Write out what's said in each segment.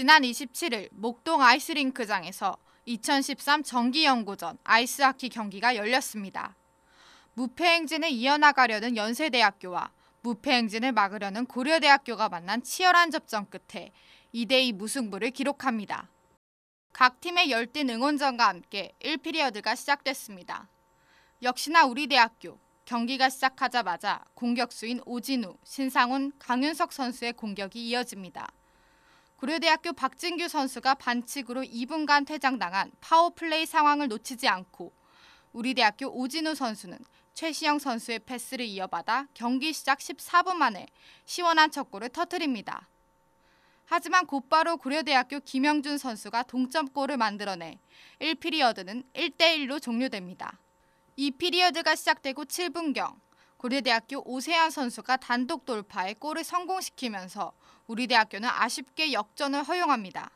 지난 27일 목동 아이스링크장에서 2013정기연구전 아이스하키 경기가 열렸습니다. 무패행진을 이어나가려는 연세대학교와 무패행진을 막으려는 고려대학교가 만난 치열한 접전 끝에 2대2 무승부를 기록합니다. 각 팀의 열띤 응원전과 함께 1피리어드가 시작됐습니다. 역시나 우리 대학교 경기가 시작하자마자 공격수인 오진우, 신상훈, 강윤석 선수의 공격이 이어집니다. 고려대학교 박진규 선수가 반칙으로 2분간 퇴장당한 파워플레이 상황을 놓치지 않고 우리 대학교 오진우 선수는 최시영 선수의 패스를 이어받아 경기 시작 14분 만에 시원한 첫골을 터뜨립니다. 하지만 곧바로 고려대학교 김영준 선수가 동점골을 만들어내 1피리어드는 1대1로 종료됩니다. 2피리어드가 시작되고 7분경 고려대학교 오세아 선수가 단독 돌파에 골을 성공시키면서 우리 대학교는 아쉽게 역전을 허용합니다.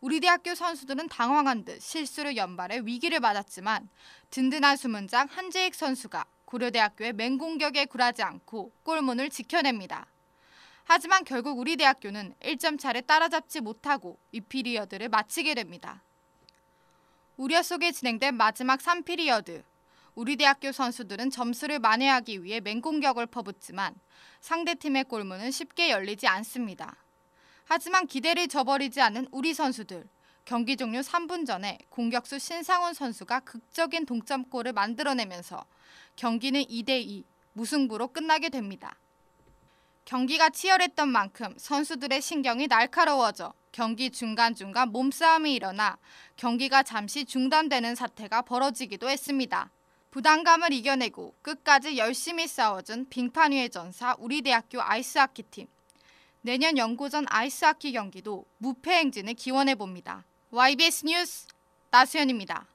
우리 대학교 선수들은 당황한 듯 실수를 연발해 위기를 맞았지만 든든한 수문장 한재익 선수가 고려대학교의 맹공격에 굴하지 않고 골문을 지켜냅니다. 하지만 결국 우리 대학교는 1점 차를 따라잡지 못하고 이 피리어드를 마치게 됩니다. 우려 속에 진행된 마지막 3피리어드 우리 대학교 선수들은 점수를 만회하기 위해 맹공격을 퍼붓지만 상대팀의 골문은 쉽게 열리지 않습니다. 하지만 기대를 저버리지 않은 우리 선수들. 경기 종료 3분 전에 공격수 신상훈 선수가 극적인 동점골을 만들어내면서 경기는 2대2 무승부로 끝나게 됩니다. 경기가 치열했던 만큼 선수들의 신경이 날카로워져 경기 중간중간 몸싸움이 일어나 경기가 잠시 중단되는 사태가 벌어지기도 했습니다. 부담감을 이겨내고 끝까지 열심히 싸워준 빙판 위의 전사 우리 대학교 아이스하키 팀. 내년 연고전 아이스하키 경기도 무패 행진을 기원해 봅니다. YBS 뉴스 나수현입니다.